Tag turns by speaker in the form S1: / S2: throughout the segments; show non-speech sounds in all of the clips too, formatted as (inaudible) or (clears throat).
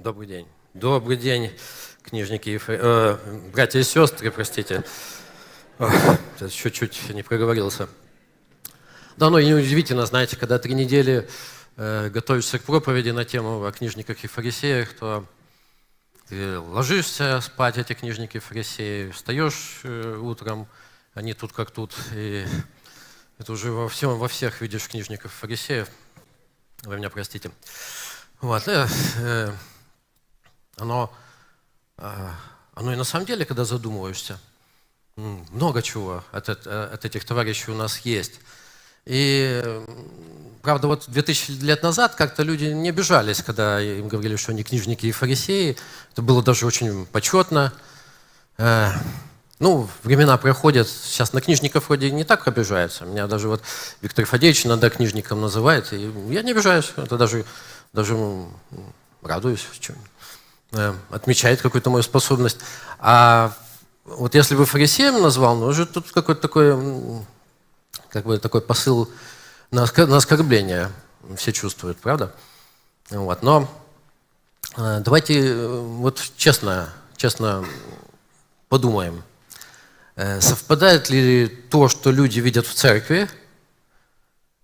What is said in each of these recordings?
S1: Добрый день. Добрый день, книжники и э, братья и сестры, простите. Чуть-чуть не проговорился. Да, ну и неудивительно, знаете, когда три недели э, готовишься к проповеди на тему о книжниках и фарисеях, то ты ложишься спать, эти книжники и фарисеи, встаешь э, утром, они тут как тут, и это уже во всем, во всех видишь книжников и фарисеев. Вы меня простите. Вот. Э, э, оно, э, оно и на самом деле, когда задумываешься, много чего от, э, от этих товарищей у нас есть. И, правда, вот 2000 лет назад как-то люди не обижались, когда им говорили, что они книжники и фарисеи. Это было даже очень почетно. Э, ну, времена проходят, сейчас на книжников вроде не так обижаются. Меня даже вот Виктор Фадеевич иногда книжником называет, и я не обижаюсь, это даже, даже радуюсь в чем-то. Э, отмечает какую-то мою способность. А вот если бы фарисеем назвал, ну, уже тут какой-то такой, как бы такой посыл на оскорбление все чувствуют, правда? Вот, но э, давайте э, вот честно, честно подумаем, совпадает ли то, что люди видят в церкви,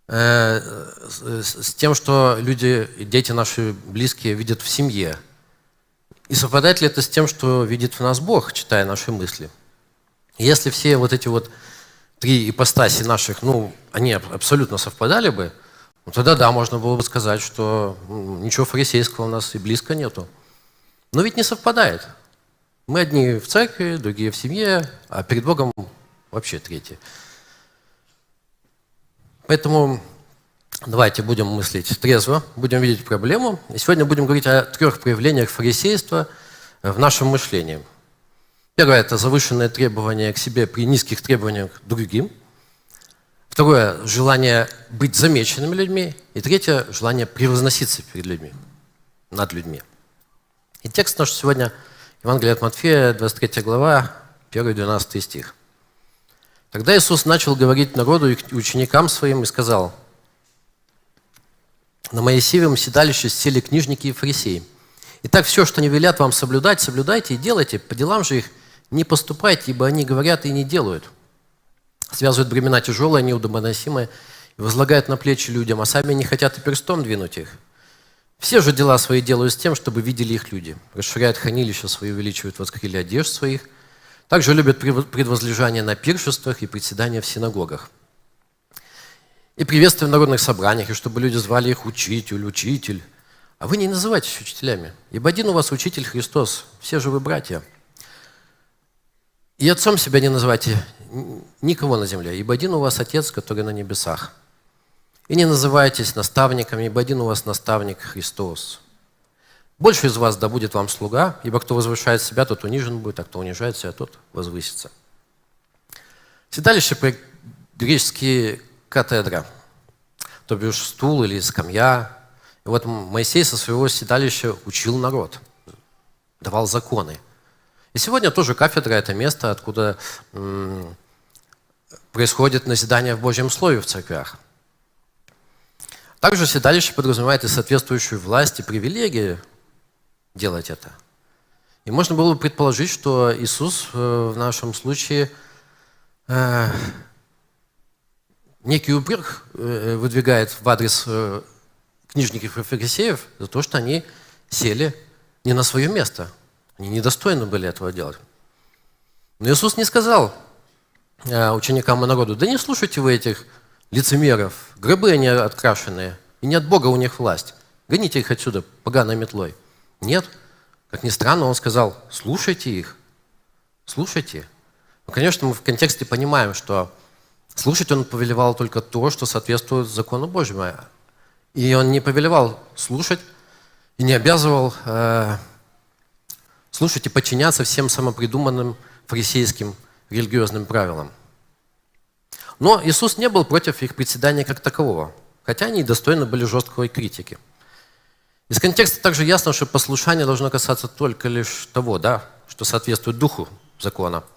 S1: с тем, что люди, дети наши близкие видят в семье – и совпадает ли это с тем, что видит в нас Бог, читая наши мысли? Если все вот эти вот три ипостаси наших, ну, они абсолютно совпадали бы, ну, тогда да, можно было бы сказать, что ну, ничего фарисейского у нас и близко нету. Но ведь не совпадает. Мы одни в церкви, другие в семье, а перед Богом вообще третьи. Поэтому Давайте будем мыслить трезво, будем видеть проблему. И сегодня будем говорить о трех проявлениях фарисейства в нашем мышлении. Первое – это завышенное требование к себе при низких требованиях к другим. Второе – желание быть замеченными людьми. И третье – желание превозноситься перед людьми, над людьми. И текст наш сегодня – Евангелие от Матфея, 23 глава, 1-12 стих. Тогда Иисус начал говорить народу и ученикам своим и сказал – на Моисеевом седалище сели книжники и фарисеи. Итак, все, что они велят вам соблюдать, соблюдайте и делайте, по делам же их не поступайте, ибо они говорят и не делают. Связывают бремена тяжелые, неудобоносимые, и возлагают на плечи людям, а сами не хотят и перстом двинуть их. Все же дела свои делают с тем, чтобы видели их люди. Расширяют хранилища свои, увеличивают воскрили одежд своих. Также любят предвозлежание на пиршествах и председания в синагогах и приветствия в народных собраниях, и чтобы люди звали их учитель, учитель. А вы не называйтесь учителями, ибо один у вас учитель Христос, все же вы братья. И отцом себя не называйте никого на земле, ибо один у вас Отец, который на небесах. И не называйтесь наставниками, ибо один у вас наставник Христос. Больше из вас да будет вам слуга, ибо кто возвышает себя, тот унижен будет, а кто унижает себя, тот возвысится. Седалище по-гречески катедра, то бишь стул или скамья. И вот Моисей со своего седалища учил народ, давал законы. И сегодня тоже кафедра – это место, откуда происходит назидание в Божьем Слове в церквях. Также седалище подразумевает и соответствующую власть и привилегии делать это. И можно было бы предположить, что Иисус э, в нашем случае э, некий упрек э, выдвигает в адрес э, книжников и фарисеев за то, что они сели не на свое место. Они недостойны были этого делать. Но Иисус не сказал э, ученикам и народу, да не слушайте вы этих лицемеров, гробы они открашенные, и не от Бога у них власть. Гоните их отсюда поганой метлой. Нет. Как ни странно, он сказал, слушайте их, слушайте. Ну, конечно, мы в контексте понимаем, что Слушать он повелевал только то, что соответствует закону Божьему. И он не повелевал слушать и не обязывал э, слушать и подчиняться всем самопридуманным фарисейским религиозным правилам. Но Иисус не был против их председания как такового, хотя они и достойны были жесткой критики. Из контекста также ясно, что послушание должно касаться только лишь того, да, что соответствует духу закона –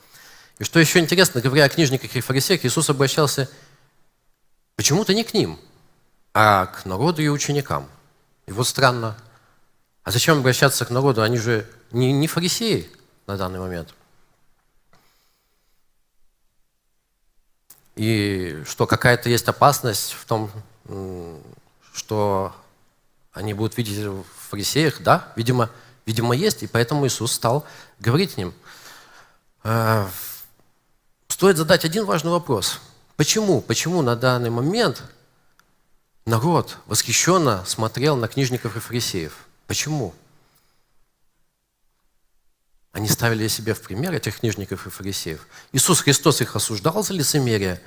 S1: и что еще интересно, говоря о книжниках и фарисеях, Иисус обращался почему-то не к ним, а к народу и ученикам. И вот странно, а зачем обращаться к народу? Они же не, не фарисеи на данный момент. И что какая-то есть опасность в том, что они будут видеть в фарисеях, да, видимо, видимо есть, и поэтому Иисус стал говорить им. Э, стоит задать один важный вопрос. Почему? Почему на данный момент народ восхищенно смотрел на книжников и фарисеев? Почему? Они ставили себе в пример этих книжников и фарисеев. Иисус Христос их осуждал за лицемерие,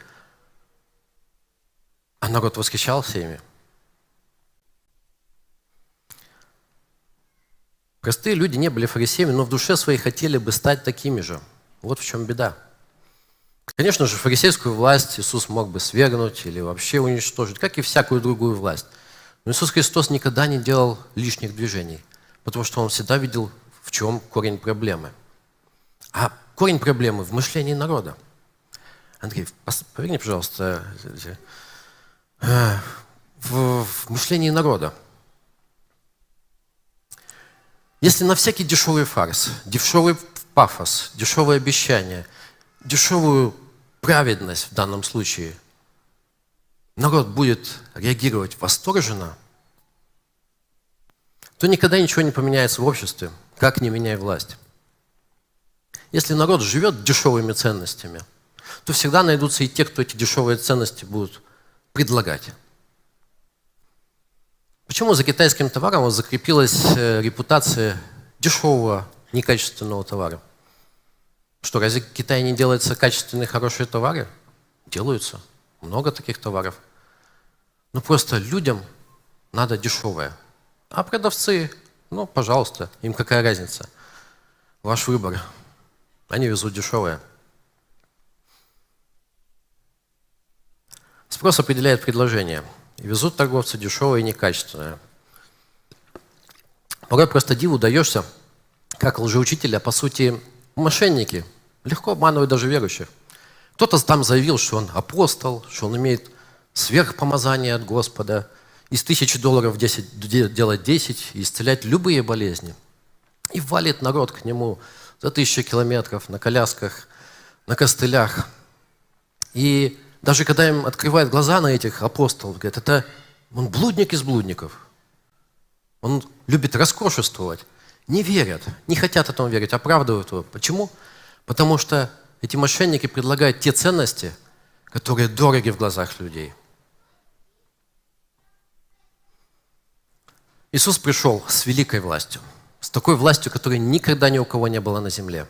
S1: а народ восхищался ими. Простые люди не были фарисеями, но в душе своей хотели бы стать такими же. Вот в чем беда. Конечно же, фарисейскую власть Иисус мог бы свергнуть или вообще уничтожить, как и всякую другую власть. Но Иисус Христос никогда не делал лишних движений, потому что Он всегда видел, в чем корень проблемы. А корень проблемы в мышлении народа. Андрей, поверни, пожалуйста, э, в, мышлении народа. Если на всякий дешевый фарс, дешевый пафос, дешевые обещания дешевую праведность в данном случае, народ будет реагировать восторженно, то никогда ничего не поменяется в обществе, как не меняя власть. Если народ живет дешевыми ценностями, то всегда найдутся и те, кто эти дешевые ценности будут предлагать. Почему за китайским товаром закрепилась э, репутация дешевого, некачественного товара? Что, разве Китае не делается качественные, хорошие товары? Делаются. Много таких товаров. Но ну, просто людям надо дешевое. А продавцы, ну, пожалуйста, им какая разница? Ваш выбор. Они везут дешевое. Спрос определяет предложение. И везут торговцы дешевое и некачественное. Порой просто диву даешься, как лжеучителя, по сути мошенники легко обманывают даже верующих. Кто-то там заявил, что он апостол, что он имеет сверхпомазание от Господа, из тысячи долларов 10, делать 10 и исцелять любые болезни. И валит народ к нему за тысячи километров на колясках, на костылях. И даже когда им открывают глаза на этих апостолов, говорят, это он блудник из блудников. Он любит роскошествовать не верят, не хотят этому верить, оправдывают его. Почему? Потому что эти мошенники предлагают те ценности, которые дороги в глазах людей. Иисус пришел с великой властью, с такой властью, которой никогда ни у кого не было на земле.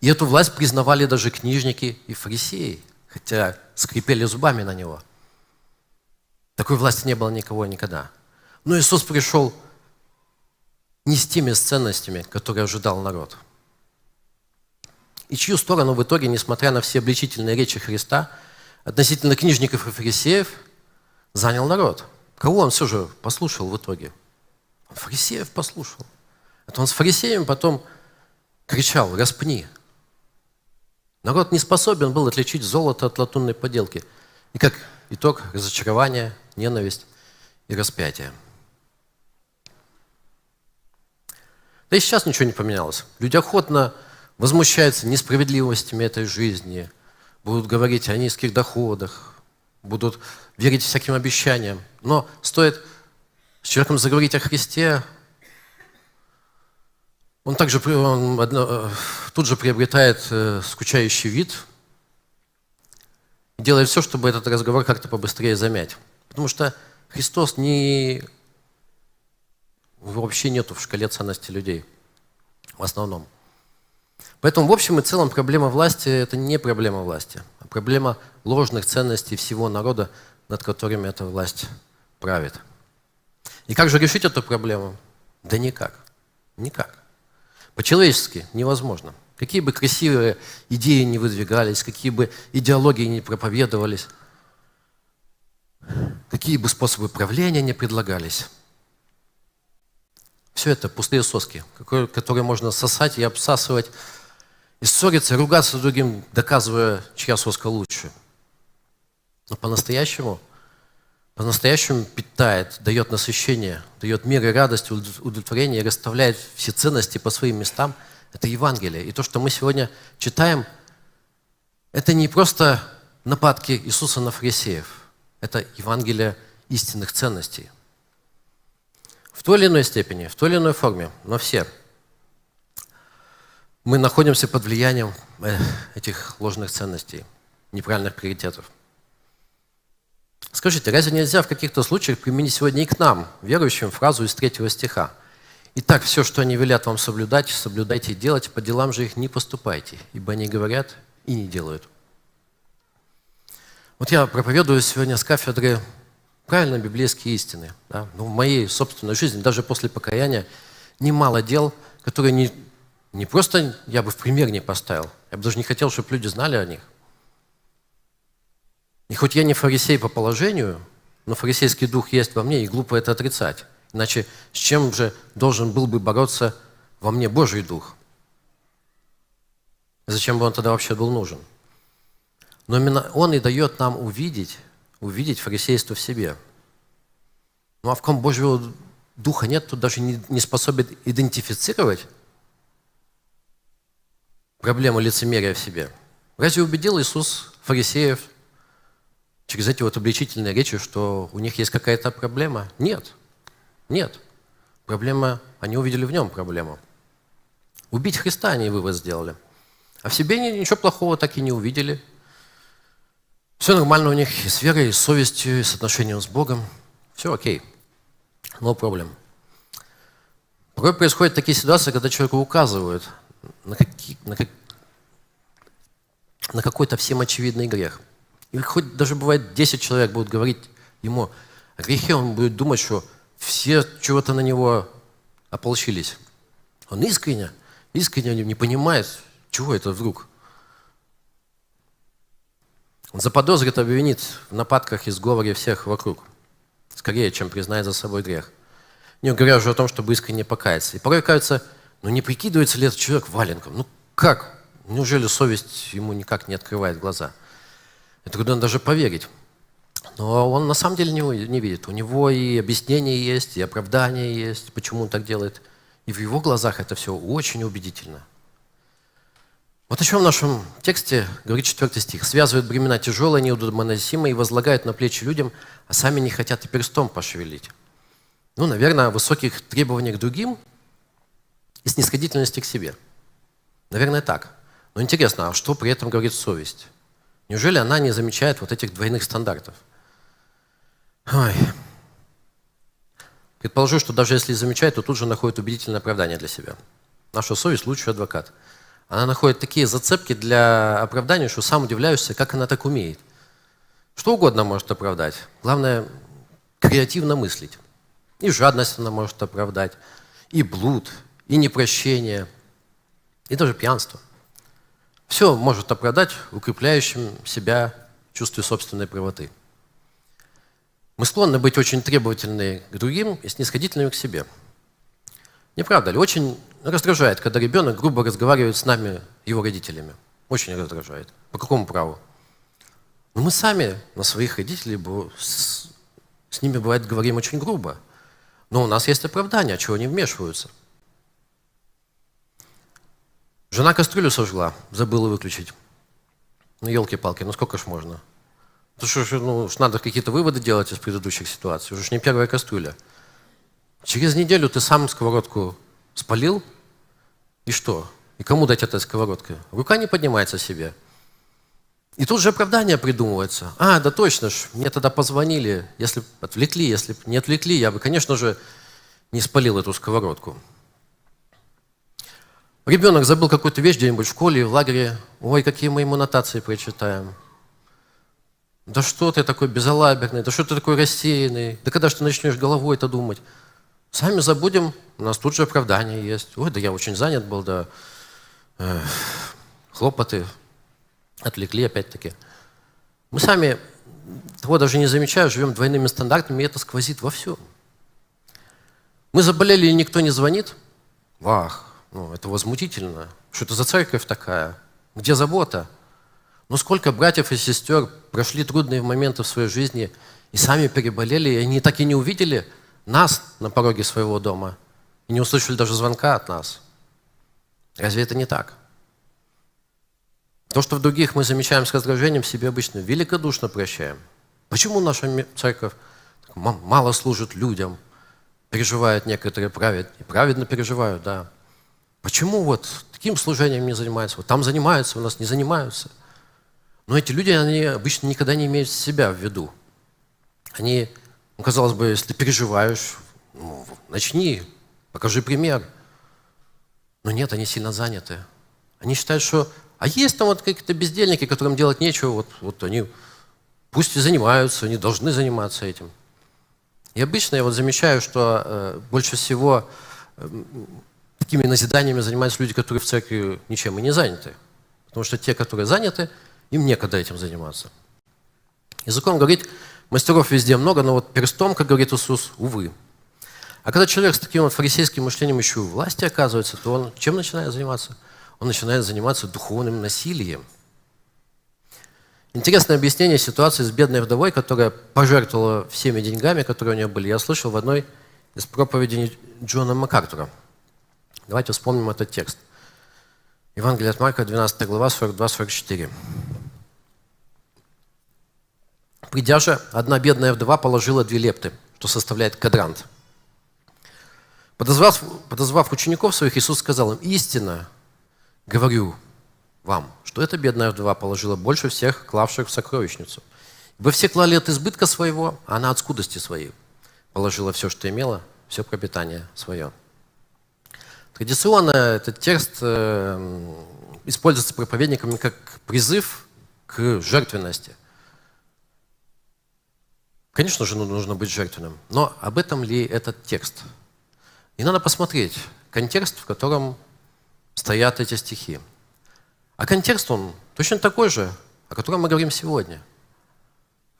S1: И эту власть признавали даже книжники и фарисеи, хотя скрипели зубами на него. Такой власти не было никого никогда. Но Иисус пришел не с теми с ценностями, которые ожидал народ. И чью сторону в итоге, несмотря на все обличительные речи Христа, относительно книжников и фарисеев, занял народ. Кого он все же послушал в итоге? Он фарисеев послушал. Это он с фарисеями потом кричал «распни». Народ не способен был отличить золото от латунной поделки. И как итог – разочарование, ненависть и распятие – Да и сейчас ничего не поменялось. Люди охотно возмущаются несправедливостями этой жизни, будут говорить о низких доходах, будут верить всяким обещаниям. Но стоит с человеком заговорить о Христе, он также он одно, э, тут же приобретает э, скучающий вид, делает все, чтобы этот разговор как-то побыстрее замять. Потому что Христос не вообще нету в шкале ценностей людей в основном. Поэтому в общем и целом проблема власти – это не проблема власти, а проблема ложных ценностей всего народа, над которыми эта власть правит. И как же решить эту проблему? Да никак. Никак. По-человечески невозможно. Какие бы красивые идеи не выдвигались, какие бы идеологии не проповедовались, какие бы способы правления не предлагались, все это пустые соски, которые можно сосать и обсасывать, и ссориться, и ругаться с другим, доказывая, чья соска лучше. Но по-настоящему, по-настоящему питает, дает насыщение, дает мир и радость, удовлетворение, и расставляет все ценности по своим местам. Это Евангелие. И то, что мы сегодня читаем, это не просто нападки Иисуса на фарисеев. Это Евангелие истинных ценностей – в той или иной степени, в той или иной форме, но все. Мы находимся под влиянием этих ложных ценностей, неправильных приоритетов. Скажите, разве нельзя в каких-то случаях применить сегодня и к нам, верующим, фразу из третьего стиха? «Итак, все, что они велят вам соблюдать, соблюдайте и делать, по делам же их не поступайте, ибо они говорят и не делают». Вот я проповедую сегодня с кафедры правильно библейские истины. Да? Но ну, в моей собственной жизни, даже после покаяния, немало дел, которые не, не просто я бы в пример не поставил, я бы даже не хотел, чтобы люди знали о них. И хоть я не фарисей по положению, но фарисейский дух есть во мне, и глупо это отрицать. Иначе с чем же должен был бы бороться во мне Божий дух? Зачем бы он тогда вообще был нужен? Но именно он и дает нам увидеть, увидеть фарисейство в себе. Ну а в ком Божьего Духа нет, тот даже не, не способен идентифицировать проблему лицемерия в себе. Разве убедил Иисус фарисеев через эти вот обличительные речи, что у них есть какая-то проблема? Нет. Нет. Проблема, они увидели в нем проблему. Убить Христа они вывод сделали. А в себе ничего плохого так и не увидели – все нормально у них и с верой, и с совестью, и с отношением с Богом. Все окей. но проблем. Порой происходят такие ситуации, когда человеку указывают на, какие, на, как, на какой-то всем очевидный грех. И хоть даже бывает 10 человек будут говорить ему о грехе, он будет думать, что все чего-то на него ополчились. Он искренне, искренне не понимает, чего это вдруг – заподозрит, обвинит в нападках и сговоре всех вокруг, скорее, чем признает за собой грех. Не говоря уже о том, чтобы искренне покаяться. И порой кажется, ну не прикидывается ли этот человек валенком? Ну как? Неужели совесть ему никак не открывает глаза? Это трудно даже поверить. Но он на самом деле не, не видит. У него и объяснение есть, и оправдание есть, почему он так делает. И в его глазах это все очень убедительно. Вот о чем в нашем тексте говорит 4 стих. «Связывают бремена тяжелые, неудобоносимые и возлагают на плечи людям, а сами не хотят и перстом пошевелить». Ну, наверное, о высоких требованиях к другим и снисходительности к себе. Наверное, так. Но интересно, а что при этом говорит совесть? Неужели она не замечает вот этих двойных стандартов? Ой. Предположу, что даже если замечает, то тут же находит убедительное оправдание для себя. Наша совесть – лучший адвокат – она находит такие зацепки для оправдания, что сам удивляешься, как она так умеет. Что угодно может оправдать. Главное – креативно мыслить. И жадность она может оправдать, и блуд, и непрощение, и даже пьянство. Все может оправдать укрепляющим себя чувстве собственной правоты. Мы склонны быть очень требовательны к другим и снисходительными к себе – не правда ли? Очень раздражает, когда ребенок грубо разговаривает с нами, его родителями. Очень раздражает. По какому праву? Но ну, мы сами на своих родителей с, с ними, бывает, говорим очень грубо. Но у нас есть оправдание, чего они вмешиваются. Жена кастрюлю сожгла, забыла выключить. Ну, елки-палки, ну сколько ж можно? Потому ну, что ну, ж надо какие-то выводы делать из предыдущих ситуаций. Уже ж не первая кастрюля. Через неделю ты сам сковородку спалил, и что? И кому дать эта сковородка? Рука не поднимается себе. И тут же оправдание придумывается. А, да точно ж, мне тогда позвонили, если отвлекли, если бы не отвлекли, я бы, конечно же, не спалил эту сковородку. Ребенок забыл какую-то вещь где-нибудь в школе, в лагере. Ой, какие мы ему нотации прочитаем. Да что ты такой безалаберный, да что ты такой рассеянный, да когда же ты начнешь головой это думать? Сами забудем, у нас тут же оправдание есть. Ой, да я очень занят был, да э, хлопоты отвлекли опять-таки. Мы сами того даже не замечая, живем двойными стандартами, и это сквозит во все. Мы заболели, и никто не звонит. Вах, ну это возмутительно. Что это за церковь такая? Где забота? Но ну, сколько братьев и сестер прошли трудные моменты в своей жизни и сами переболели, и они так и не увидели – нас на пороге своего дома и не услышали даже звонка от нас. Разве это не так? То, что в других мы замечаем с раздражением, себе обычно великодушно прощаем. Почему наша церковь мало служит людям, переживают некоторые праведные, праведно переживают, да. Почему вот таким служением не занимаются? Вот там занимаются, у нас не занимаются. Но эти люди, они обычно никогда не имеют себя в виду. Они ну, казалось бы, если ты переживаешь, ну, начни, покажи пример. Но нет, они сильно заняты. Они считают, что... А есть там вот какие-то бездельники, которым делать нечего, вот, вот они пусть и занимаются, они должны заниматься этим. И обычно я вот замечаю, что э, больше всего э, такими назиданиями занимаются люди, которые в церкви ничем и не заняты. Потому что те, которые заняты, им некогда этим заниматься. Языком говорить. Мастеров везде много, но вот перстом, как говорит Иисус, увы. А когда человек с таким вот фарисейским мышлением еще у власти оказывается, то он чем начинает заниматься? Он начинает заниматься духовным насилием. Интересное объяснение ситуации с бедной вдовой, которая пожертвовала всеми деньгами, которые у нее были, я слышал в одной из проповедей Джона МакАртура. Давайте вспомним этот текст. Евангелие от Марка, 12 глава, 42-44. Придя же, одна бедная вдова положила две лепты, что составляет кадрант. Подозвав, подозвав учеников своих, Иисус сказал им, «Истинно говорю вам, что эта бедная вдова положила больше всех, клавших в сокровищницу. Вы все клали от избытка своего, а она от скудости своей. Положила все, что имела, все пропитание свое». Традиционно этот текст э, используется проповедниками как призыв к жертвенности – Конечно же, нужно быть жертвенным. Но об этом ли этот текст? И надо посмотреть контекст, в котором стоят эти стихи. А контекст, он точно такой же, о котором мы говорим сегодня.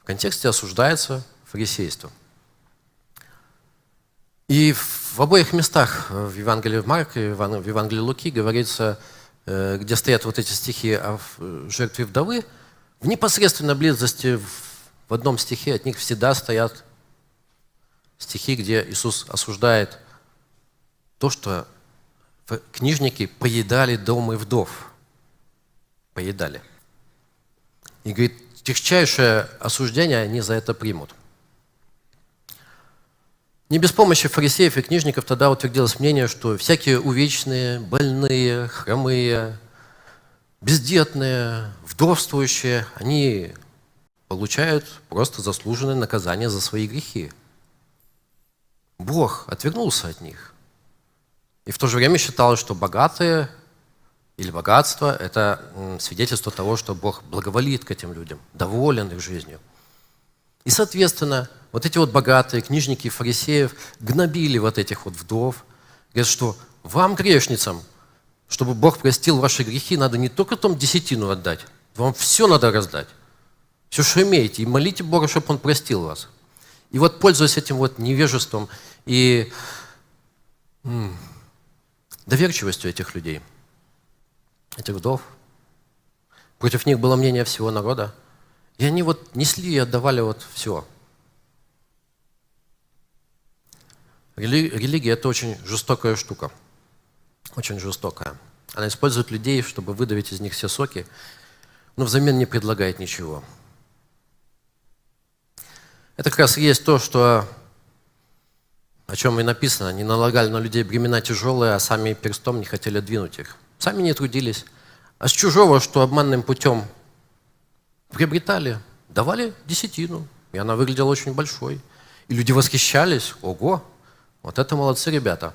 S1: В контексте осуждается фарисейство. И в обоих местах, в Евангелии Марка и в Евангелии Луки, говорится, э, где стоят вот эти стихи о э, жертве вдовы, в непосредственной близости в одном стихе от них всегда стоят стихи, где Иисус осуждает то, что книжники поедали дом и вдов. Поедали. И говорит, тихчайшее осуждение они за это примут. Не без помощи фарисеев и книжников тогда утвердилось мнение, что всякие увечные, больные, хромые, бездетные, вдовствующие, они получают просто заслуженное наказание за свои грехи. Бог отвернулся от них. И в то же время считал, что богатые или богатство – это свидетельство того, что Бог благоволит к этим людям, доволен их жизнью. И, соответственно, вот эти вот богатые книжники фарисеев гнобили вот этих вот вдов. Говорят, что вам, грешницам, чтобы Бог простил ваши грехи, надо не только там десятину отдать, вам все надо раздать все, что имеете, и молите Бога, чтобы Он простил вас. И вот пользуясь этим вот невежеством и доверчивостью этих людей, этих вдов, против них было мнение всего народа, и они вот несли и отдавали вот все. Рели религия – это очень жестокая штука, очень жестокая. Она использует людей, чтобы выдавить из них все соки, но взамен не предлагает ничего – это как раз и есть то, что, о чем и написано. Они налагали на людей бремена тяжелые, а сами перстом не хотели двинуть их. Сами не трудились. А с чужого, что обманным путем приобретали, давали десятину. И она выглядела очень большой. И люди восхищались. Ого, вот это молодцы ребята.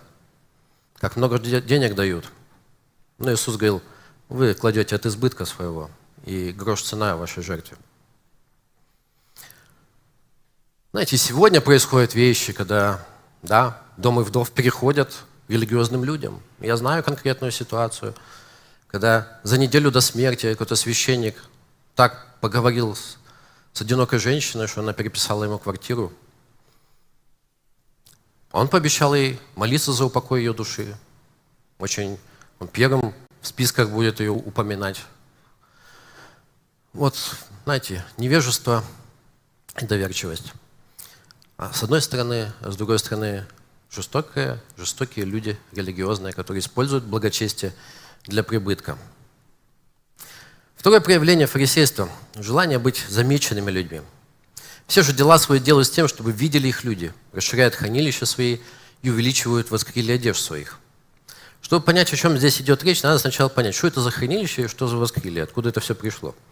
S1: Как много денег дают. Но ну, Иисус говорил, вы кладете от избытка своего, и грош цена вашей жертве. Знаете, сегодня происходят вещи, когда, да, дом и вдов переходят к религиозным людям. Я знаю конкретную ситуацию, когда за неделю до смерти какой-то священник так поговорил с, с одинокой женщиной, что она переписала ему квартиру. Он пообещал ей молиться за упокой ее души. Очень он первым в списках будет ее упоминать. Вот, знаете, невежество и доверчивость. А с одной стороны, с другой стороны, жестокие, жестокие люди религиозные, которые используют благочестие для прибытка. Второе проявление фарисейства – желание быть замеченными людьми. Все же дела свои делают с тем, чтобы видели их люди, расширяют хранилища свои и увеличивают воскресили одежду своих. Чтобы понять, о чем здесь идет речь, надо сначала понять, что это за хранилище и что за воскрили, откуда это все пришло –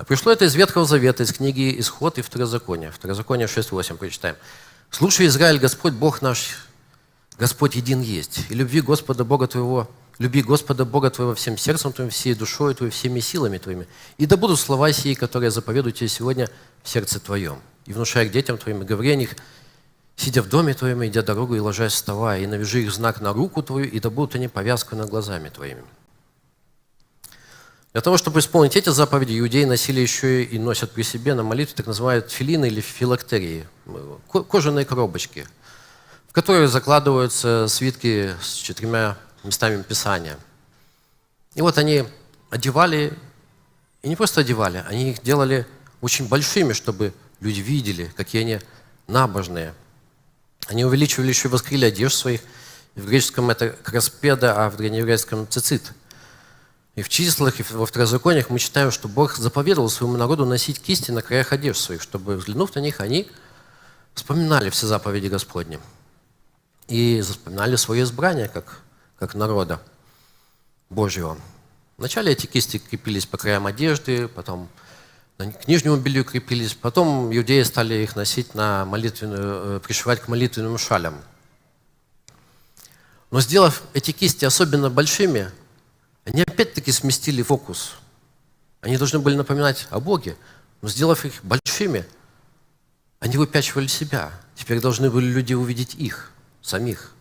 S1: а пришло это из Ветхого Завета, из книги «Исход» и Второзакония. Второзаконие 6.8 прочитаем. «Слушай, Израиль, Господь Бог наш, Господь един есть, и люби Господа Бога твоего, люби Господа Бога твоего всем сердцем твоим, всей душою твоей, всеми силами твоими. И да будут слова сии, которые заповедую тебе сегодня в сердце твоем, и внушая к детям твоим, и говори о них, сидя в доме твоем, идя дорогу и ложась вставая, и навяжи их знак на руку твою, и да будут они повязкой на глазами твоими». Для того, чтобы исполнить эти заповеди, иудеи носили еще и носят при себе на молитве так называют филины или филактерии, кожаные коробочки, в которые закладываются свитки с четырьмя местами Писания. И вот они одевали, и не просто одевали, они их делали очень большими, чтобы люди видели, какие они набожные. Они увеличивали еще и воскрили одежду своих. В греческом это краспеда, а в древнееврейском цицит – и в числах, и во второзакониях мы читаем, что Бог заповедовал своему народу носить кисти на краях одежды, своих, чтобы, взглянув на них, они вспоминали все заповеди Господни и вспоминали свое избрание как, как народа Божьего. Вначале эти кисти крепились по краям одежды, потом к нижнему белью крепились, потом иудеи стали их носить на молитвенную, э, пришивать к молитвенным шалям. Но сделав эти кисти особенно большими, они опять-таки сместили фокус. Они должны были напоминать о Боге, но сделав их большими, они выпячивали себя. Теперь должны были люди увидеть их, самих.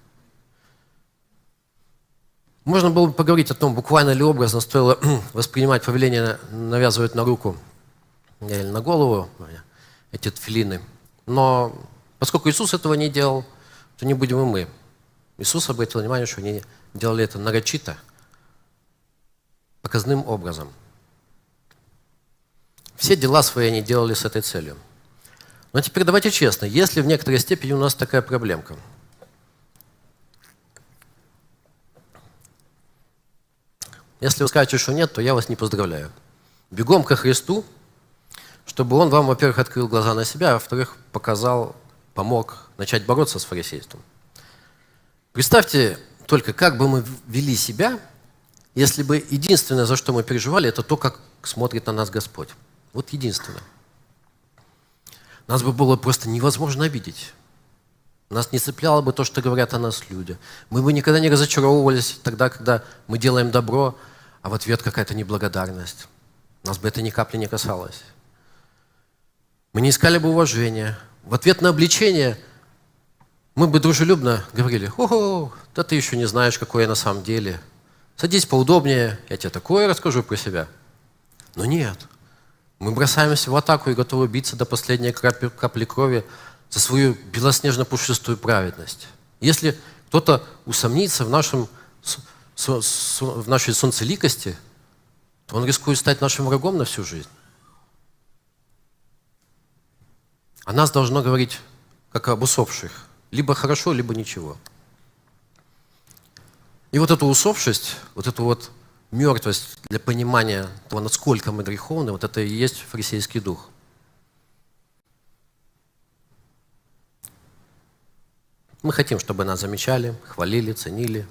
S1: Можно было бы поговорить о том, буквально ли образно стоило (clears throat) воспринимать повеление, навязывать на руку э, или на голову э, эти тфилины. Но поскольку Иисус этого не делал, то не будем и мы. Иисус обратил внимание, что они делали это нарочито – показным образом. Все дела свои они делали с этой целью. Но теперь давайте честно, если в некоторой степени у нас такая проблемка. Если вы скажете, что нет, то я вас не поздравляю. Бегом ко Христу, чтобы Он вам, во-первых, открыл глаза на себя, а во-вторых, показал, помог начать бороться с фарисейством. Представьте только, как бы мы вели себя, если бы единственное, за что мы переживали, это то, как смотрит на нас Господь. Вот единственное. Нас бы было просто невозможно обидеть. Нас не цепляло бы то, что говорят о нас люди. Мы бы никогда не разочаровывались тогда, когда мы делаем добро, а в ответ какая-то неблагодарность. Нас бы это ни капли не касалось. Мы не искали бы уважения. В ответ на обличение мы бы дружелюбно говорили, «Ого, да ты еще не знаешь, какой я на самом деле садись поудобнее, я тебе такое расскажу про себя. Но нет, мы бросаемся в атаку и готовы биться до последней капли крови за свою белоснежно-пушистую праведность. Если кто-то усомнится в, нашем, в нашей солнцеликости, то он рискует стать нашим врагом на всю жизнь. О нас должно говорить как об усопших. Либо хорошо, либо ничего. И вот эту усопшесть, вот эту вот мертвость для понимания того, насколько мы греховны, вот это и есть фарисейский дух. Мы хотим, чтобы нас замечали, хвалили, ценили.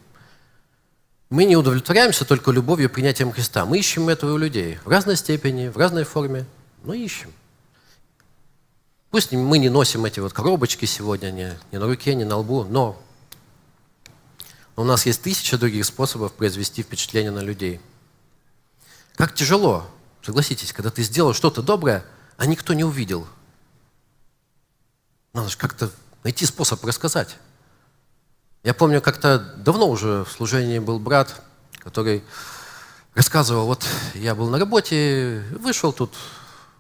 S1: Мы не удовлетворяемся только любовью и принятием Христа. Мы ищем этого у людей в разной степени, в разной форме, но ищем. Пусть мы не носим эти вот коробочки сегодня ни, ни на руке, ни на лбу, но но у нас есть тысяча других способов произвести впечатление на людей. Как тяжело, согласитесь, когда ты сделал что-то доброе, а никто не увидел. Надо же как-то найти способ рассказать. Я помню, как-то давно уже в служении был брат, который рассказывал, вот я был на работе, вышел тут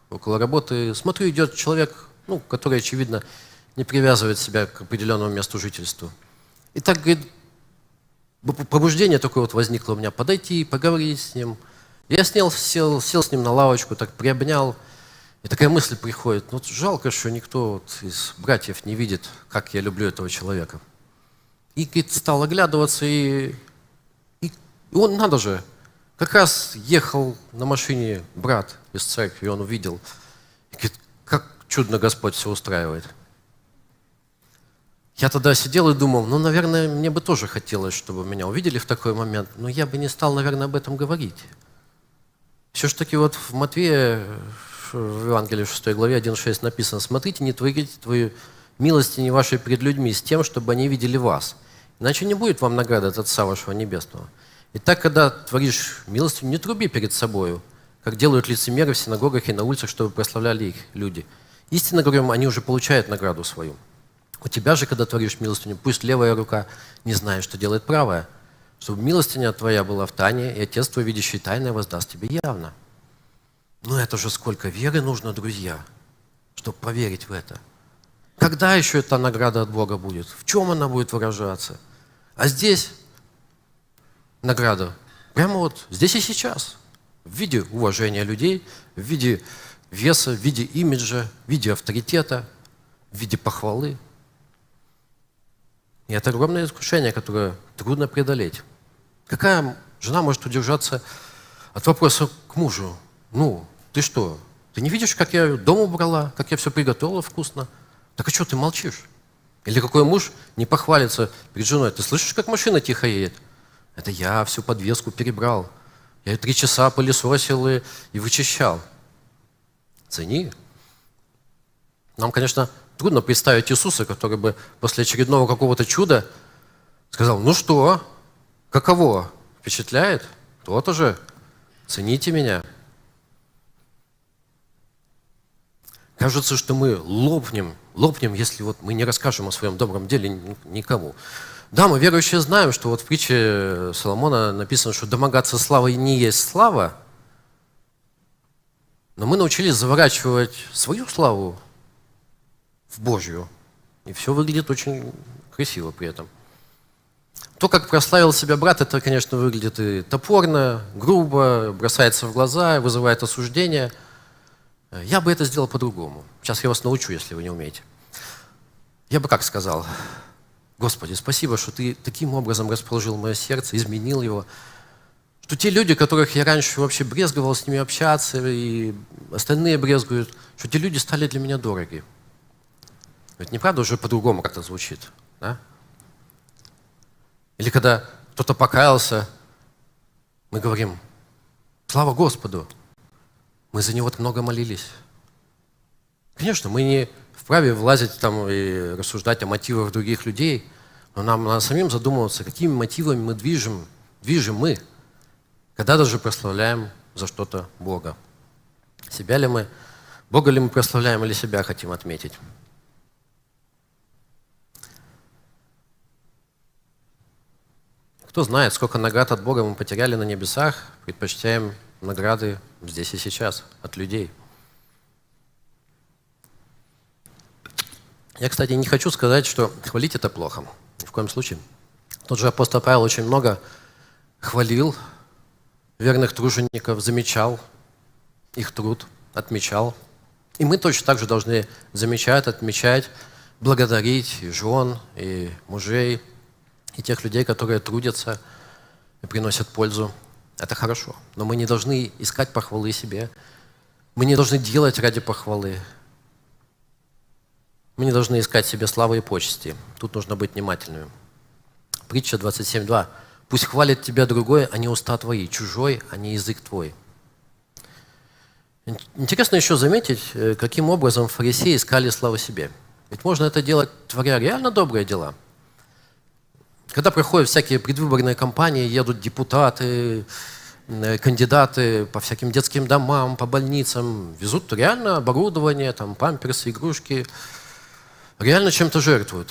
S1: около работы, смотрю, идет человек, ну, который, очевидно, не привязывает себя к определенному месту жительства. И так, говорит, побуждение такое вот возникло у меня, подойти, и поговорить с ним. Я снял, сел, сел с ним на лавочку, так приобнял. И такая мысль приходит, ну вот жалко, что никто вот из братьев не видит, как я люблю этого человека. И говорит, стал оглядываться, и, и, и он, надо же, как раз ехал на машине брат из церкви, он увидел. И говорит, как чудно Господь все устраивает. Я тогда сидел и думал, ну, наверное, мне бы тоже хотелось, чтобы меня увидели в такой момент, но я бы не стал, наверное, об этом говорить. Все же таки вот в Матвея, в Евангелии 6 главе 1.6 написано, «Смотрите, не творите твою милости не вашей пред людьми с тем, чтобы они видели вас, иначе не будет вам награды от Отца вашего Небесного». И так, когда творишь милостью, не труби перед собою, как делают лицемеры в синагогах и на улицах, чтобы прославляли их люди. Истинно говорю, они уже получают награду свою – у тебя же, когда творишь милостыню, пусть левая рука не знает, что делает правая, чтобы милостыня твоя была в тайне, и Отец твой, видящий тайное, воздаст тебе явно. Ну это же сколько веры нужно, друзья, чтобы поверить в это. Когда еще эта награда от Бога будет? В чем она будет выражаться? А здесь награда прямо вот здесь и сейчас. В виде уважения людей, в виде веса, в виде имиджа, в виде авторитета, в виде похвалы – и это огромное искушение, которое трудно преодолеть. Какая жена может удержаться от вопроса к мужу? Ну, ты что, ты не видишь, как я дом убрала, как я все приготовила вкусно? Так а что ты молчишь? Или какой муж не похвалится перед женой? Ты слышишь, как машина тихо едет? Это я всю подвеску перебрал. Я ее три часа пылесосил и, и вычищал. Цени. Нам, конечно, Трудно представить Иисуса, который бы после очередного какого-то чуда сказал, ну что, каково? Впечатляет? то же. Цените меня. Кажется, что мы лопнем, лопнем, если вот мы не расскажем о своем добром деле никому. Да, мы верующие знаем, что вот в притче Соломона написано, что домогаться славы не есть слава, но мы научились заворачивать свою славу в Божью. И все выглядит очень красиво при этом. То, как прославил себя брат, это, конечно, выглядит и топорно, грубо, бросается в глаза, вызывает осуждение. Я бы это сделал по-другому. Сейчас я вас научу, если вы не умеете. Я бы как сказал? Господи, спасибо, что Ты таким образом расположил мое сердце, изменил его, что те люди, которых я раньше вообще брезговал с ними общаться, и остальные брезгуют, что те люди стали для меня дороги. Ведь неправда уже по-другому как-то звучит. Да? Или когда кто-то покаялся, мы говорим, слава Господу, мы за него много молились. Конечно, мы не вправе влазить там и рассуждать о мотивах других людей, но нам надо самим задумываться, какими мотивами мы движем, движем мы, когда даже прославляем за что-то Бога. Себя ли мы, Бога ли мы прославляем или себя хотим отметить? Кто знает, сколько наград от Бога мы потеряли на небесах, предпочитаем награды здесь и сейчас от людей. Я, кстати, не хочу сказать, что хвалить это плохо. Ни в коем случае. Тот же апостол Павел очень много хвалил верных тружеников, замечал их труд, отмечал. И мы точно так же должны замечать, отмечать, благодарить и жен, и мужей, и тех людей, которые трудятся и приносят пользу. Это хорошо. Но мы не должны искать похвалы себе. Мы не должны делать ради похвалы. Мы не должны искать себе славы и почести. Тут нужно быть внимательными. Притча 27.2. «Пусть хвалит тебя другой, а не уста твои, чужой, а не язык твой». Интересно еще заметить, э, каким образом фарисеи искали славу себе. Ведь можно это делать, творя реально добрые дела – когда проходят всякие предвыборные кампании, едут депутаты, э, кандидаты по всяким детским домам, по больницам, везут реально оборудование, там памперсы, игрушки, реально чем-то жертвуют.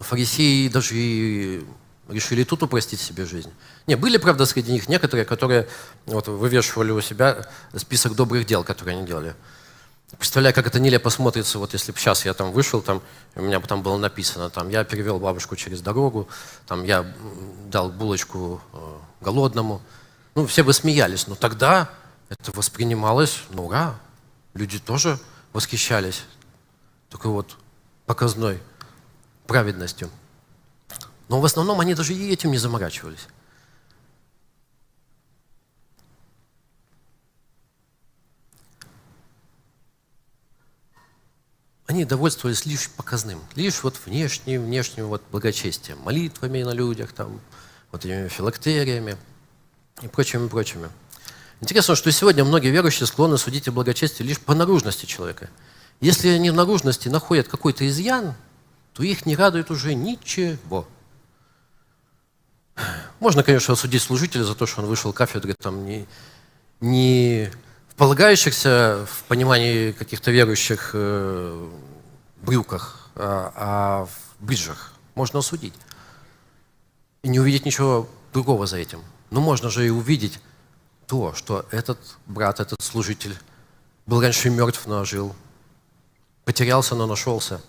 S1: Фарисеи даже и решили тут упростить себе жизнь. Не, были, правда, среди них некоторые, которые вот, вывешивали у себя список добрых дел, которые они делали. Представляю, как это нелепо смотрится, вот если бы сейчас я там вышел, там, у меня бы там было написано, там, я перевел бабушку через дорогу, там, я дал булочку э, голодному. Ну, все бы смеялись, но тогда это воспринималось, ну, ура, люди тоже восхищались такой вот показной праведностью. Но в основном они даже и этим не заморачивались. они довольствовались лишь показным, лишь вот внешним, внешним вот благочестием, молитвами на людях, там, вот этими филактериями и прочими, прочими. Интересно, что сегодня многие верующие склонны судить о благочестии лишь по наружности человека. Если они в наружности находят какой-то изъян, то их не радует уже ничего. Можно, конечно, осудить служителя за то, что он вышел в кафедры там не, не полагающихся в понимании каких-то верующих э, брюках, а, а в бриджах можно осудить. И не увидеть ничего другого за этим. Но можно же и увидеть то, что этот брат, этот служитель был раньше мертв, но жил, Потерялся, но нашелся.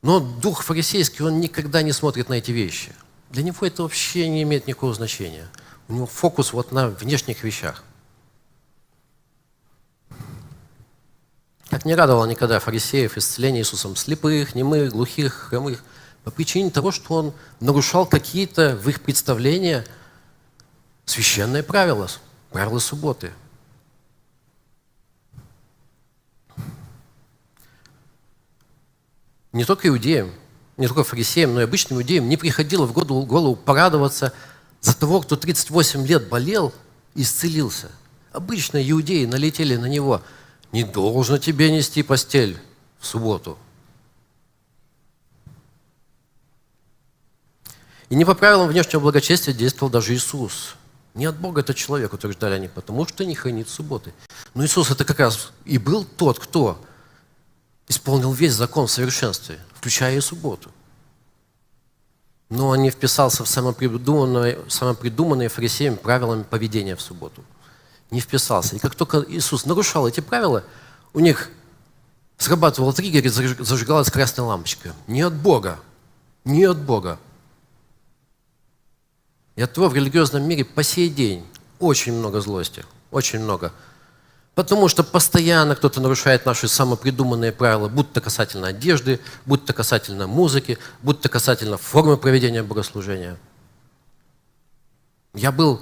S1: Но дух фарисейский, он никогда не смотрит на эти вещи. Для него это вообще не имеет никакого значения. У него фокус вот на внешних вещах. Как не радовало никогда фарисеев исцеление Иисусом слепых, немых, глухих, хромых, по причине того, что он нарушал какие-то в их представления священные правила, правила субботы. Не только иудеям, не только фарисеям, но и обычным иудеям не приходило в голову порадоваться за того, кто 38 лет болел и исцелился. Обычно иудеи налетели на него – не должно тебе нести постель в субботу. И не по правилам внешнего благочестия действовал даже Иисус. Не от Бога это человек, утверждали они, потому что не хранит субботы. Но Иисус это как раз и был тот, кто исполнил весь закон в совершенстве, включая и субботу. Но он не вписался в самопридуманные, самопридуманные фарисеями правилами поведения в субботу – не вписался. И как только Иисус нарушал эти правила, у них срабатывал триггер и зажигалась красная лампочка. Не от Бога. Не от Бога. И от того в религиозном мире по сей день очень много злости. Очень много. Потому что постоянно кто-то нарушает наши самопридуманные правила, будь то касательно одежды, будь то касательно музыки, будь то касательно формы проведения богослужения. Я был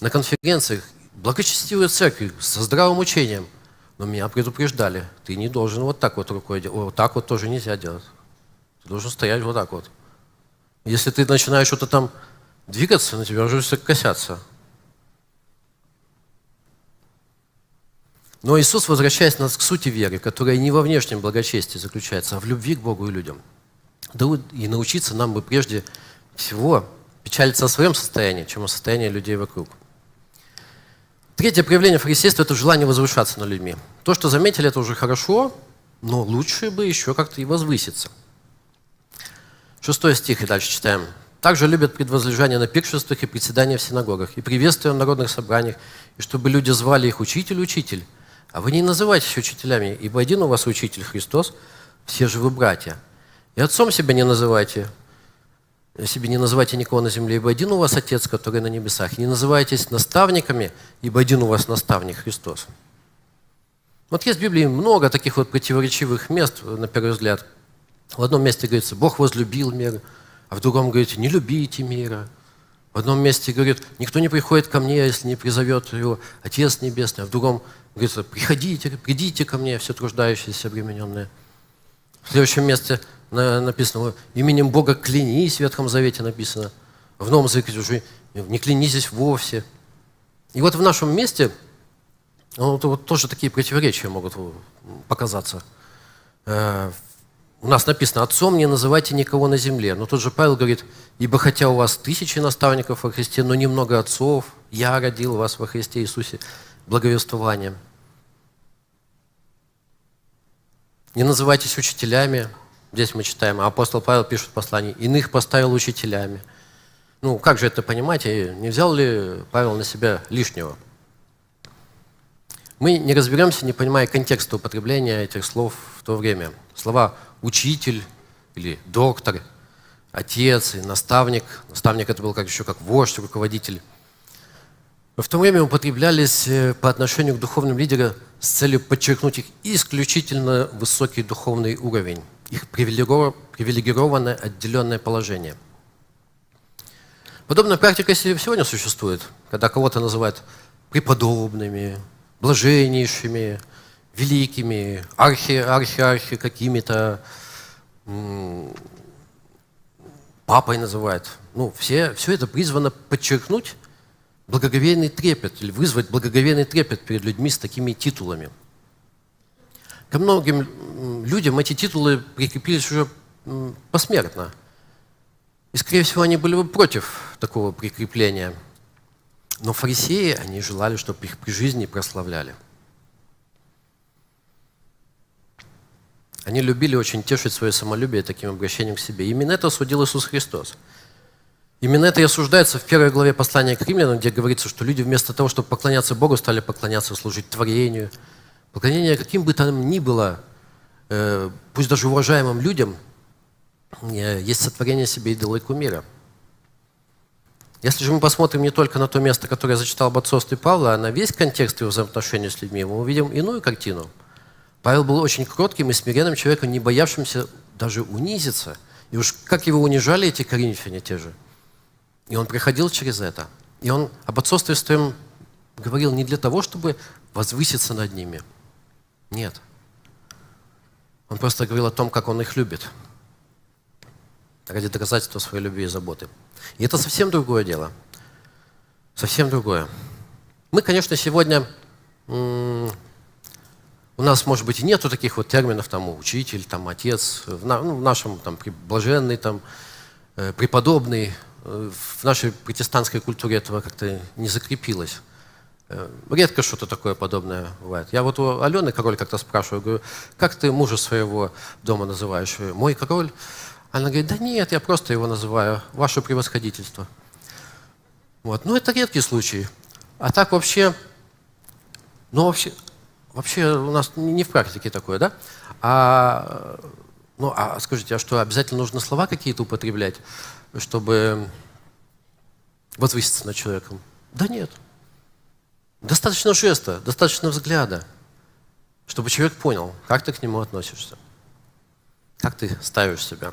S1: на конференциях благочестивые церкви со здравым учением. Но меня предупреждали, ты не должен вот так вот рукой делать, вот так вот тоже нельзя делать. Ты должен стоять вот так вот. Если ты начинаешь что-то там двигаться, на тебя уже все косятся. Но Иисус возвращаясь нас к сути веры, которая не во внешнем благочестии заключается, а в любви к Богу и людям. Да и научиться нам бы прежде всего печалиться о своем состоянии, чем о состоянии людей вокруг. Третье проявление фарисейства – это желание возвышаться над людьми. То, что заметили, это уже хорошо, но лучше бы еще как-то и возвыситься. Шестой стих и дальше читаем. «Также любят предвозлежание на пиршествах и председания в синагогах, и приветствия в народных собраниях, и чтобы люди звали их «учитель, учитель». А вы не называйтесь учителями, ибо один у вас учитель Христос, все же вы братья. И отцом себя не называйте, себе не называйте никого на земле, ибо один у вас Отец, который на небесах. Не называйтесь наставниками, ибо один у вас наставник Христос. Вот есть в Библии много таких вот противоречивых мест, на первый взгляд. В одном месте говорится, Бог возлюбил мир, а в другом говорится: не любите мира. В одном месте говорит, никто не приходит ко мне, если не призовет его Отец Небесный. А в другом говорится, приходите, придите ко мне, все труждающиеся, обремененные. В следующем месте написано, именем Бога клянись, в Ветхом Завете написано. В Новом Завете уже не клянитесь вовсе. И вот в нашем месте ну, вот, вот тоже такие противоречия могут э, показаться. Э, у нас написано, отцом не называйте никого на земле. Но тот же Павел говорит, ибо хотя у вас тысячи наставников во Христе, но немного отцов, я родил вас во Христе Иисусе благовествованием. Не называйтесь учителями. Здесь мы читаем, «А апостол Павел пишет послание, иных поставил учителями. Ну, как же это понимать? И не взял ли Павел на себя лишнего? Мы не разберемся, не понимая контекста употребления этих слов в то время. Слова «учитель» или «доктор», «отец» и «наставник». Наставник – это был как еще как вождь, руководитель – в то время употреблялись э, по отношению к духовным лидерам с целью подчеркнуть их исключительно высокий духовный уровень, их привилегированное отделенное положение. Подобная практика сегодня существует, когда кого-то называют преподобными, блаженнейшими, великими, архи-архи-архи какими-то, папой называют. Ну, все, все это призвано подчеркнуть благоговейный трепет, или вызвать благоговейный трепет перед людьми с такими титулами. Ко многим людям эти титулы прикрепились уже посмертно. И, скорее всего, они были бы против такого прикрепления. Но фарисеи, они желали, чтобы их при жизни прославляли. Они любили очень тешить свое самолюбие таким обращением к себе. Именно это судил Иисус Христос – Именно это и осуждается в первой главе послания к римлянам, где говорится, что люди вместо того, чтобы поклоняться Богу, стали поклоняться, служить творению. Поклонение каким бы там ни было, э, пусть даже уважаемым людям, э, есть сотворение себе идола и кумира. Если же мы посмотрим не только на то место, которое я зачитал об отцовстве Павла, а на весь контекст его взаимоотношений с людьми, мы увидим иную картину. Павел был очень кротким и смиренным человеком, не боявшимся даже унизиться. И уж как его унижали эти коринфяне те же – и он проходил через это. И он об отцовстве своем говорил не для того, чтобы возвыситься над ними. Нет. Он просто говорил о том, как он их любит. Ради доказательства своей любви и заботы. И это совсем другое дело. Совсем другое. Мы, конечно, сегодня... У нас, может быть, и нету таких вот терминов, там, учитель, там, отец, в, на, ну, в нашем, там, блаженный, там, э, преподобный, в нашей протестантской культуре этого как-то не закрепилось. Э, редко что-то такое подобное бывает. Я вот у Алены король как-то спрашиваю, говорю, как ты мужа своего дома называешь? Мой король? Она говорит, да нет, я просто его называю, ваше превосходительство. Вот. Ну, это редкий случай. А так вообще, ну, вообще, вообще у нас не в практике такое, да? А, ну, а скажите, а что, обязательно нужно слова какие-то употреблять? чтобы возвыситься над человеком. Да нет. Достаточно жеста, достаточно взгляда, чтобы человек понял, как ты к нему относишься, как ты ставишь себя.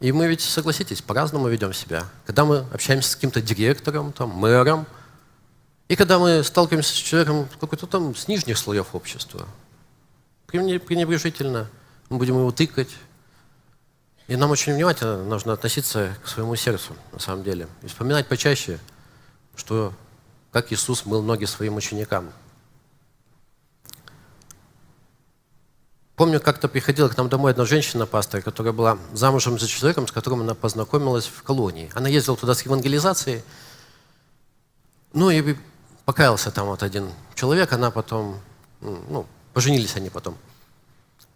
S1: И мы ведь, согласитесь, по-разному ведем себя. Когда мы общаемся с каким-то директором, там, мэром, и когда мы сталкиваемся с человеком какой-то там с нижних слоев общества, пренебрежительно, мы будем его тыкать. И нам очень внимательно нужно относиться к своему сердцу, на самом деле. И вспоминать почаще, что как Иисус мыл ноги своим ученикам. Помню, как-то приходила к нам домой одна женщина-пастор, которая была замужем за человеком, с которым она познакомилась в колонии. Она ездила туда с евангелизацией. Ну и покаялся там вот один человек, она потом ну, Поженились они потом.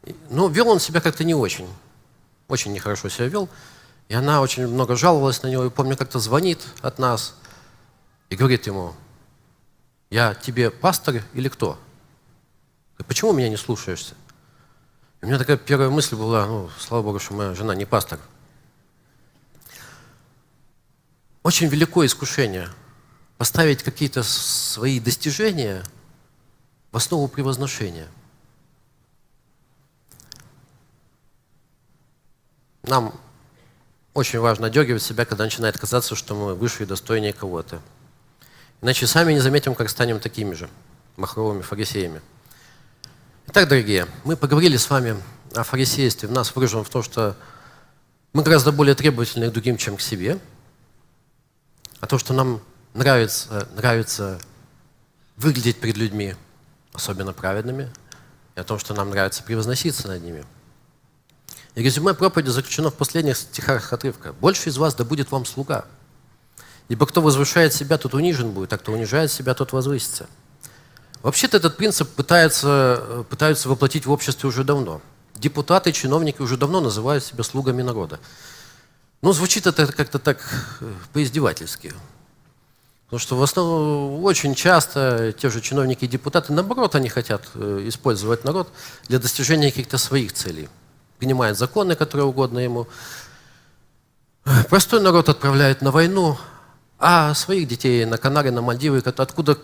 S1: Но ну, вел он себя как-то не очень. Очень нехорошо себя вел. И она очень много жаловалась на него. И помню, как-то звонит от нас и говорит ему, я тебе пастор или кто? Почему меня не слушаешься? И у меня такая первая мысль была, ну, слава Богу, что моя жена не пастор. Очень великое искушение поставить какие-то свои достижения – в основу превозношения. Нам очень важно одергивать себя, когда начинает казаться, что мы выше и достойнее кого-то. Иначе сами не заметим, как станем такими же, махровыми фарисеями. Итак, дорогие, мы поговорили с вами о фарисействе. В нас выражено в том, что мы гораздо более требовательны к другим, чем к себе. А то, что нам нравится, нравится выглядеть перед людьми – особенно праведными, и о том, что нам нравится превозноситься над ними. И резюме проповеди заключено в последних стихах отрывка. «Больше из вас да будет вам слуга, ибо кто возвышает себя, тот унижен будет, а кто унижает себя, тот возвысится». Вообще-то этот принцип пытаются, э, пытаются воплотить в обществе уже давно. Депутаты чиновники уже давно называют себя слугами народа. Но ну, звучит это как-то так э, поиздевательски. Потому ну что в основном очень часто те же чиновники и депутаты, наоборот, они хотят э, использовать народ для достижения каких-то своих целей. Принимает законы, которые угодно ему. Простой народ отправляет на войну, а своих детей на Канары, на Мальдивы, откуда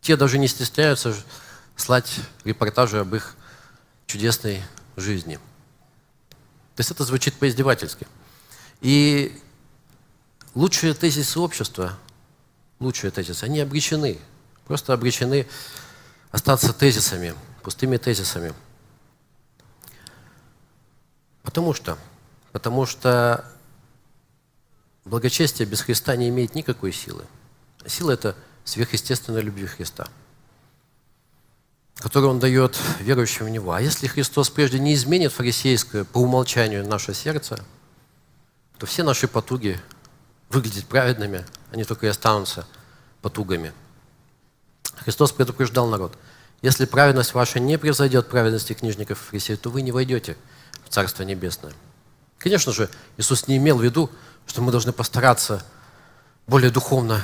S1: те даже не стесняются слать репортажи об их чудесной жизни. То есть это звучит поиздевательски. И лучшие тезисы общества лучшие тезисы, они обречены, просто обречены остаться тезисами, пустыми тезисами. Потому что, потому что благочестие без Христа не имеет никакой силы. Сила – это сверхъестественная любви Христа, которую Он дает верующим в Него. А если Христос прежде не изменит фарисейское по умолчанию наше сердце, то все наши потуги выглядеть праведными, они а только и останутся потугами. Христос предупреждал народ, если праведность ваша не превзойдет праведности книжников и фарисеев, то вы не войдете в Царство Небесное. Конечно же, Иисус не имел в виду, что мы должны постараться более духовно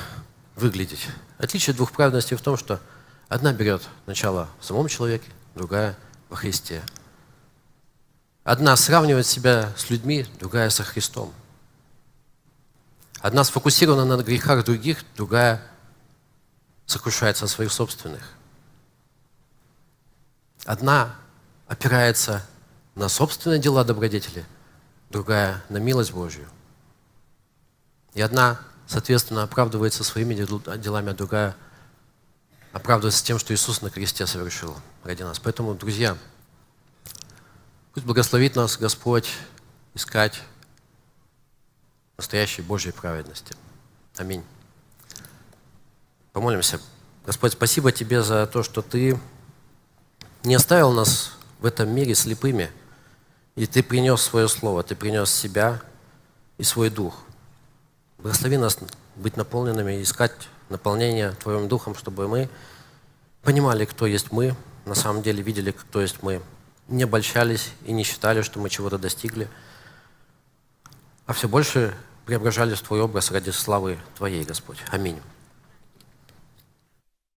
S1: выглядеть. Отличие двух праведностей в том, что одна берет начало в самом человеке, другая во Христе. Одна сравнивает себя с людьми, другая со Христом – Одна сфокусирована на грехах других, другая сокрушается о своих собственных. Одна опирается на собственные дела добродетели, другая на милость Божью. И одна, соответственно, оправдывается своими делами, а другая оправдывается тем, что Иисус на кресте совершил ради нас. Поэтому, друзья, пусть благословит нас Господь искать настоящей Божьей праведности. Аминь. Помолимся. Господь, спасибо Тебе за то, что Ты не оставил нас в этом мире слепыми, и Ты принес свое Слово, Ты принес себя и свой Дух. Благослови нас быть наполненными, искать наполнение Твоим Духом, чтобы мы понимали, кто есть мы, на самом деле видели, кто есть мы, не обольщались и не считали, что мы чего-то достигли, а все больше преображались в Твой образ ради славы Твоей, Господь. Аминь.